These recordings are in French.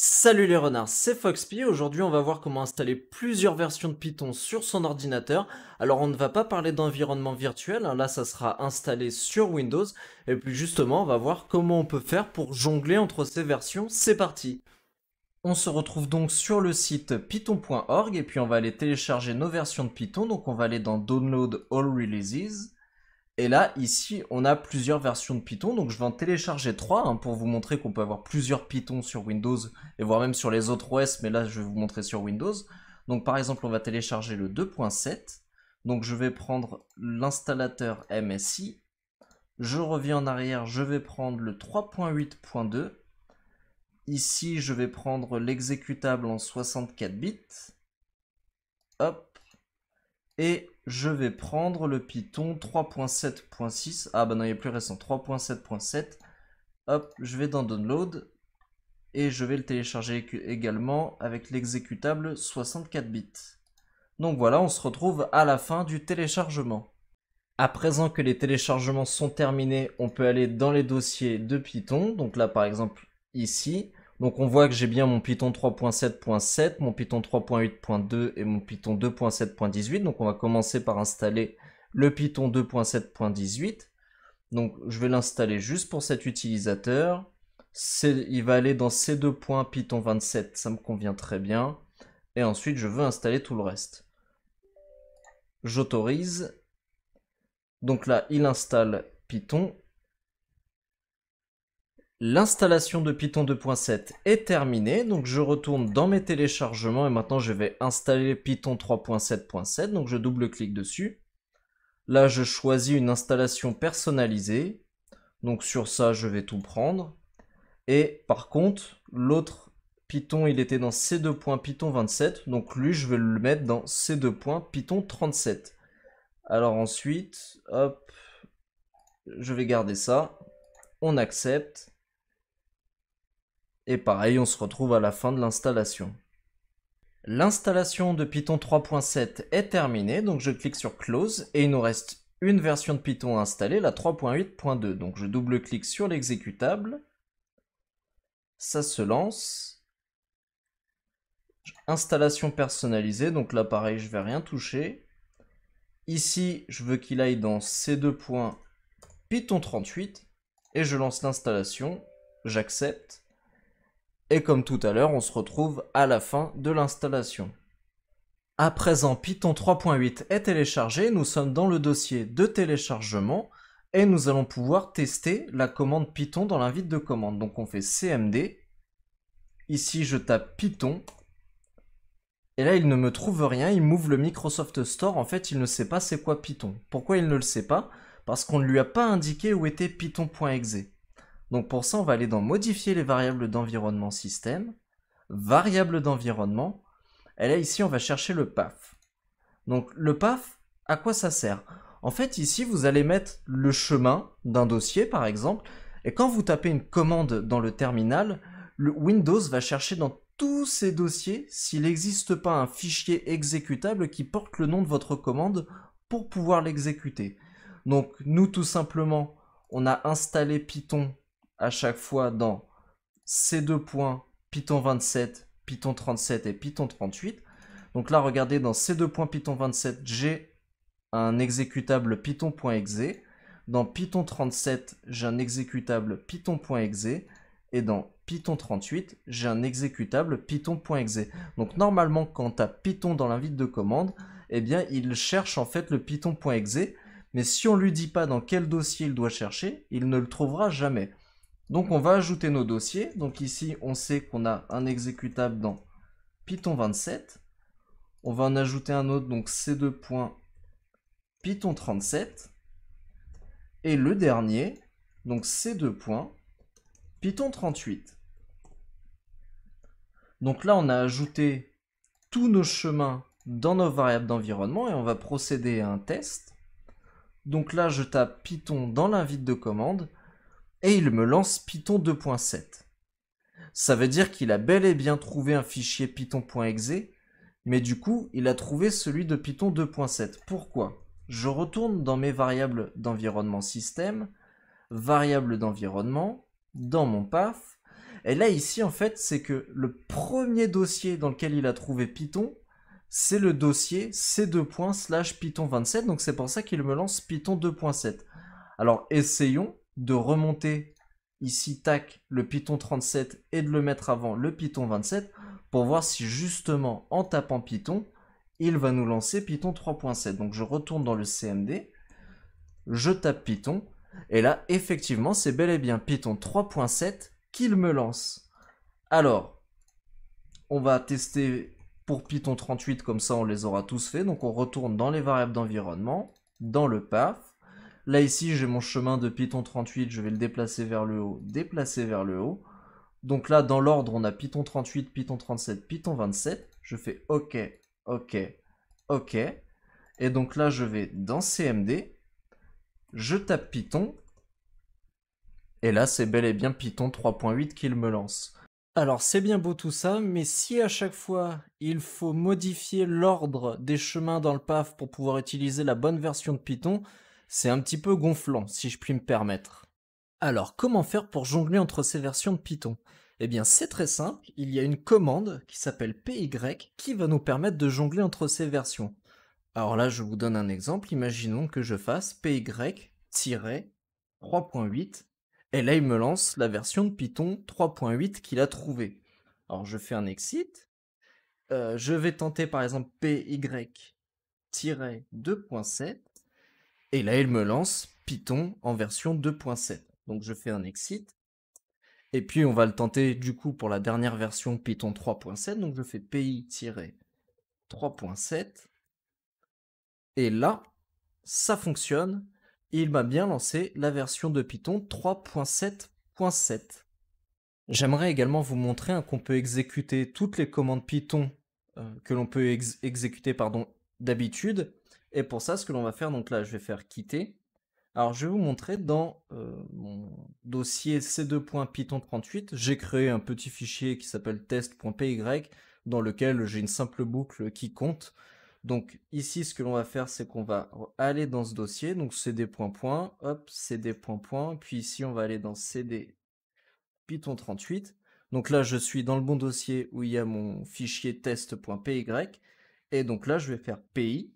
Salut les renards, c'est FoxPy. Aujourd'hui, on va voir comment installer plusieurs versions de Python sur son ordinateur. Alors, on ne va pas parler d'environnement virtuel, hein. là, ça sera installé sur Windows. Et puis, justement, on va voir comment on peut faire pour jongler entre ces versions. C'est parti On se retrouve donc sur le site python.org et puis on va aller télécharger nos versions de Python. Donc, on va aller dans Download All Releases. Et là, ici, on a plusieurs versions de Python. Donc, je vais en télécharger trois hein, pour vous montrer qu'on peut avoir plusieurs Python sur Windows et voire même sur les autres OS. Mais là, je vais vous montrer sur Windows. Donc, par exemple, on va télécharger le 2.7. Donc, je vais prendre l'installateur MSI. Je reviens en arrière, je vais prendre le 3.8.2. Ici, je vais prendre l'exécutable en 64 bits. Hop. Et je vais prendre le Python 3.7.6. Ah bah non, il est plus récent, 3.7.7. Hop, je vais dans Download. Et je vais le télécharger également avec l'exécutable 64 bits. Donc voilà, on se retrouve à la fin du téléchargement. À présent que les téléchargements sont terminés, on peut aller dans les dossiers de Python. Donc là, par exemple, ici. Donc on voit que j'ai bien mon Python 3.7.7, mon Python 3.8.2 et mon Python 2.7.18. Donc on va commencer par installer le Python 2.7.18. Donc je vais l'installer juste pour cet utilisateur. Il va aller dans ces deux points Python 27, ça me convient très bien. Et ensuite je veux installer tout le reste. J'autorise. Donc là il installe Python L'installation de Python 2.7 est terminée, donc je retourne dans mes téléchargements et maintenant je vais installer Python 3.7.7, donc je double-clique dessus. Là, je choisis une installation personnalisée, donc sur ça, je vais tout prendre. Et par contre, l'autre Python, il était dans C2.Python 27, donc lui, je vais le mettre dans C2.Python 37. Alors ensuite, hop, je vais garder ça, on accepte. Et pareil, on se retrouve à la fin de l'installation. L'installation de Python 3.7 est terminée, donc je clique sur Close et il nous reste une version de Python à installer, la 3.8.2. Donc je double-clique sur l'exécutable, ça se lance. Installation personnalisée, donc là pareil, je vais rien toucher. Ici, je veux qu'il aille dans c 2python 38 et je lance l'installation, j'accepte. Et comme tout à l'heure, on se retrouve à la fin de l'installation. À présent, Python 3.8 est téléchargé, nous sommes dans le dossier de téléchargement et nous allons pouvoir tester la commande Python dans l'invite de commande. Donc on fait cmd, ici je tape Python, et là il ne me trouve rien, il m'ouvre le Microsoft Store, en fait il ne sait pas c'est quoi Python. Pourquoi il ne le sait pas Parce qu'on ne lui a pas indiqué où était python.exe. Donc pour ça, on va aller dans modifier les variables d'environnement système, variables d'environnement, et là ici, on va chercher le PAF. Donc le PAF, à quoi ça sert En fait, ici, vous allez mettre le chemin d'un dossier, par exemple, et quand vous tapez une commande dans le terminal, le Windows va chercher dans tous ces dossiers s'il n'existe pas un fichier exécutable qui porte le nom de votre commande pour pouvoir l'exécuter. Donc nous tout simplement, on a installé Python à chaque fois dans ces deux points Python 27, Python 37 et Python 38. Donc là, regardez, dans ces deux points Python 27, j'ai un exécutable python.exe. Dans Python 37, j'ai un exécutable python.exe. Et dans Python 38, j'ai un exécutable python.exe. Donc normalement, quand tu as Python dans l'invite de commande, eh bien, il cherche en fait le python.exe. Mais si on lui dit pas dans quel dossier il doit chercher, il ne le trouvera jamais. Donc on va ajouter nos dossiers. Donc ici, on sait qu'on a un exécutable dans Python 27. On va en ajouter un autre, donc c2.python 37. Et le dernier, donc c2.python 38. Donc là, on a ajouté tous nos chemins dans nos variables d'environnement et on va procéder à un test. Donc là, je tape Python dans l'invite de commande et il me lance Python 2.7. Ça veut dire qu'il a bel et bien trouvé un fichier python.exe, mais du coup, il a trouvé celui de Python 2.7. Pourquoi Je retourne dans mes variables d'environnement système, variables d'environnement, dans mon path. et là ici en fait, c'est que le premier dossier dans lequel il a trouvé Python, c'est le dossier c Python 27 donc c'est pour ça qu'il me lance Python 2.7. Alors essayons, de remonter ici, tac, le Python 37 et de le mettre avant le Python 27 pour voir si justement en tapant Python, il va nous lancer Python 3.7. Donc je retourne dans le CMD, je tape Python, et là effectivement c'est bel et bien Python 3.7 qu'il me lance. Alors, on va tester pour Python 38, comme ça on les aura tous faits. Donc on retourne dans les variables d'environnement, dans le path, Là ici, j'ai mon chemin de Python 38, je vais le déplacer vers le haut, déplacer vers le haut. Donc là, dans l'ordre, on a Python 38, Python 37, Python 27. Je fais OK, OK, OK. Et donc là, je vais dans CMD, je tape Python. Et là, c'est bel et bien Python 3.8 qu'il me lance. Alors c'est bien beau tout ça, mais si à chaque fois il faut modifier l'ordre des chemins dans le PAF pour pouvoir utiliser la bonne version de Python, c'est un petit peu gonflant, si je puis me permettre. Alors, comment faire pour jongler entre ces versions de Python Eh bien, c'est très simple, il y a une commande qui s'appelle py qui va nous permettre de jongler entre ces versions. Alors là, je vous donne un exemple, imaginons que je fasse py-3.8, et là, il me lance la version de Python 3.8 qu'il a trouvée. Alors, je fais un exit, euh, je vais tenter par exemple py-2.7, et là, il me lance Python en version 2.7. Donc je fais un exit. Et puis on va le tenter du coup pour la dernière version Python 3.7. Donc je fais pi-3.7. Et là, ça fonctionne. Il m'a bien lancé la version de Python 3.7.7. J'aimerais également vous montrer hein, qu'on peut exécuter toutes les commandes Python euh, que l'on peut exécuter pardon d'habitude et pour ça, ce que l'on va faire, donc là, je vais faire quitter. Alors, je vais vous montrer dans euh, mon dossier c2.python38, j'ai créé un petit fichier qui s'appelle test.py dans lequel j'ai une simple boucle qui compte. Donc ici, ce que l'on va faire, c'est qu'on va aller dans ce dossier, donc cd hop, cd puis ici, on va aller dans cd python 38. Donc là, je suis dans le bon dossier où il y a mon fichier test.py, et donc là, je vais faire pi,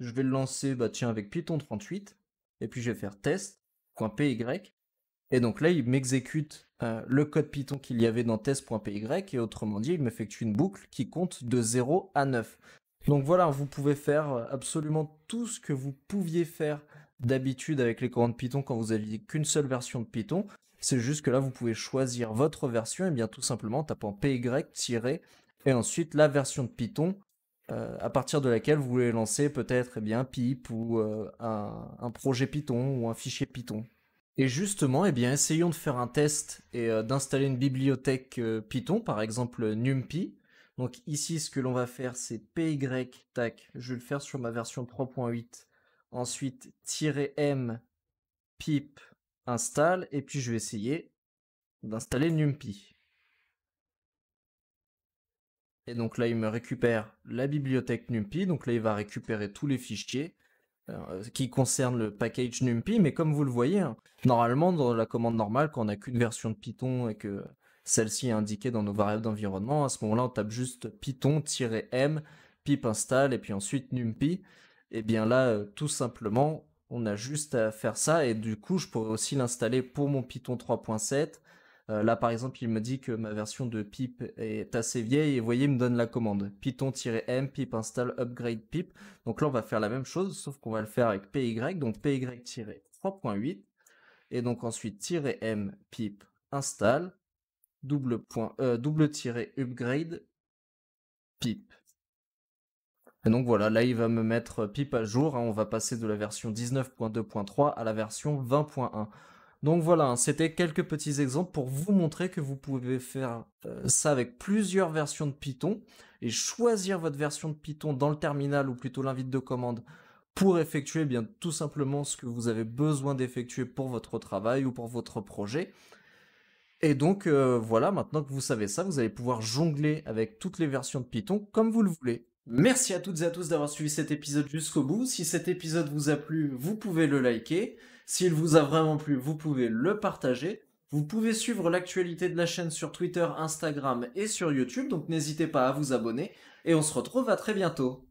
je vais le lancer, bah tiens, avec Python 38, et puis je vais faire test.py. et donc là, il m'exécute euh, le code Python qu'il y avait dans test.py, et autrement dit, il m'effectue une boucle qui compte de 0 à 9. Donc voilà, vous pouvez faire euh, absolument tout ce que vous pouviez faire d'habitude avec les commandes Python quand vous aviez qu'une seule version de Python. C'est juste que là, vous pouvez choisir votre version, et bien tout simplement en tapant py- et ensuite la version de Python euh, à partir de laquelle vous voulez lancer peut-être eh bien PIP ou euh, un, projet Python ou un fichier Python. Et justement, eh bien, essayons de faire un test et euh, d'installer une bibliothèque Python, par exemple NumPy. Donc ici, ce que l'on va faire, c'est py tac, je vais le faire sur ma version 3.8. Ensuite, "-m pip install et puis je vais essayer d'installer NumPy. Et donc là, il me récupère la bibliothèque NumPy. Donc là, il va récupérer tous les fichiers euh, qui concernent le package NumPy. Mais comme vous le voyez, hein, normalement, dans la commande normale, quand on n'a qu'une version de Python et que celle-ci est indiquée dans nos variables d'environnement, à ce moment-là, on tape juste python-m, pip install, et puis ensuite NumPy. Et eh bien là, euh, tout simplement, on a juste à faire ça. Et du coup, je pourrais aussi l'installer pour mon Python 3.7 euh, là, par exemple, il me dit que ma version de pip est assez vieille et voyez, il me donne la commande. Python-m pip install upgrade pip. Donc là, on va faire la même chose, sauf qu'on va le faire avec py, donc py-3.8. Et donc ensuite, -m pip install double point, euh, double upgrade pip. Et donc voilà, là il va me mettre pip à jour, hein. on va passer de la version 19.2.3 à la version 20.1. Donc voilà, hein, c'était quelques petits exemples pour vous montrer que vous pouvez faire euh, ça avec plusieurs versions de Python et choisir votre version de Python dans le terminal ou plutôt l'invite de commande pour effectuer eh bien tout simplement ce que vous avez besoin d'effectuer pour votre travail ou pour votre projet. Et donc euh, voilà, maintenant que vous savez ça, vous allez pouvoir jongler avec toutes les versions de Python comme vous le voulez. Merci à toutes et à tous d'avoir suivi cet épisode jusqu'au bout. Si cet épisode vous a plu, vous pouvez le liker. S'il vous a vraiment plu, vous pouvez le partager. Vous pouvez suivre l'actualité de la chaîne sur Twitter, Instagram et sur YouTube, donc n'hésitez pas à vous abonner. Et on se retrouve à très bientôt.